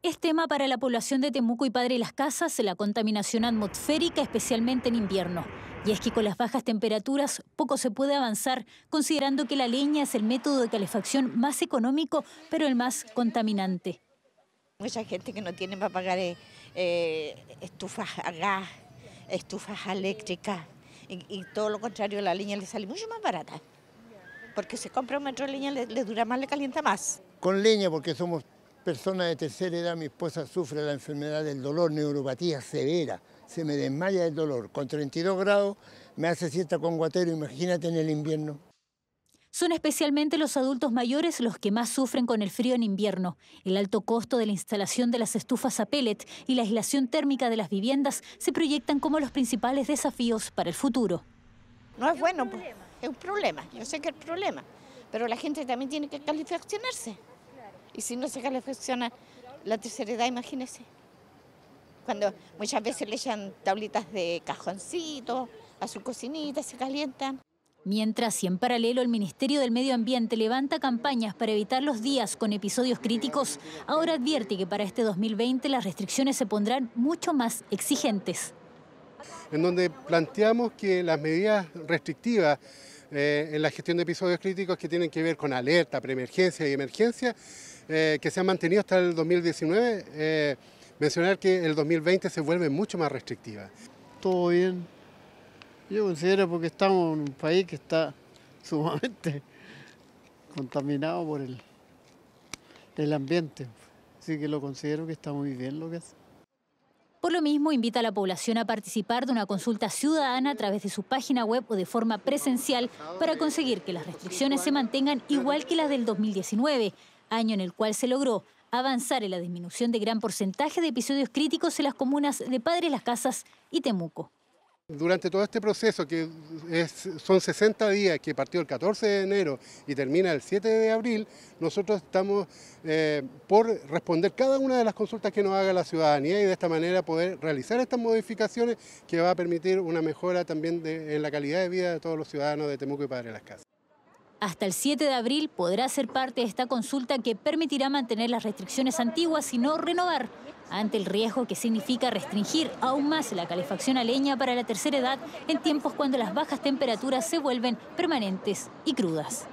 Es tema para la población de Temuco y Padre Las Casas la contaminación atmosférica, especialmente en invierno. Y es que con las bajas temperaturas poco se puede avanzar, considerando que la leña es el método de calefacción más económico, pero el más contaminante. Mucha gente que no tiene para pagar eh, eh, estufas a gas, estufas eléctricas, y, todo lo contrario, la leña le sale mucho más barata, porque se compra un metro de leña, le dura más, le calienta más. Con leña, porque somos persona de tercera edad, mi esposa sufre la enfermedad del dolor, neuropatía severa, se me desmaya el dolor. Con 32 grados me hace siesta con guatero, imagínate en el invierno. Son especialmente los adultos mayores los que más sufren con el frío en invierno. El alto costo de la instalación de las estufas a pellet y la aislación térmica de las viviendas se proyectan como los principales desafíos para el futuro. No es bueno, es un problema, yo sé que es un problema, pero la gente también tiene que calificarse. Y si no se calefacciona la tercera edad, imagínese. Cuando muchas veces le echan tablitas de cajoncito a su cocinita, se calientan. Mientras, y en paralelo, el Ministerio del Medio Ambiente levanta campañas para evitar los días con episodios críticos, ahora advierte que para este 2020 las restricciones se pondrán mucho más exigentes en donde planteamos que las medidas restrictivas eh, en la gestión de episodios críticos que tienen que ver con alerta, preemergencia y emergencia, eh, que se han mantenido hasta el 2019, eh, mencionar que el 2020 se vuelve mucho más restrictiva. Todo bien. Yo considero porque estamos en un país que está sumamente contaminado por el, el ambiente. Así que lo considero que está muy bien lo que hace. Por lo mismo, invita a la población a participar de una consulta ciudadana a través de su página web o de forma presencial para conseguir que las restricciones se mantengan igual que las del 2019, año en el cual se logró avanzar en la disminución de gran porcentaje de episodios críticos en las comunas de Padres Las Casas y Temuco. Durante todo este proceso que son 60 días que partió el 14 de enero y termina el 7 de abril, nosotros estamos eh, por responder cada una de las consultas que nos haga la ciudadanía y de esta manera poder realizar estas modificaciones que va a permitir una mejora también en la calidad de vida de todos los ciudadanos de Temuco y Padre de Las Casas. Hasta el 7 de abril podrá ser parte de esta consulta que permitirá mantener las restricciones antiguas y no renovar, ante el riesgo que significa restringir aún más la calefacción a leña para la tercera edad en tiempos cuando las bajas temperaturas se vuelven permanentes y crudas.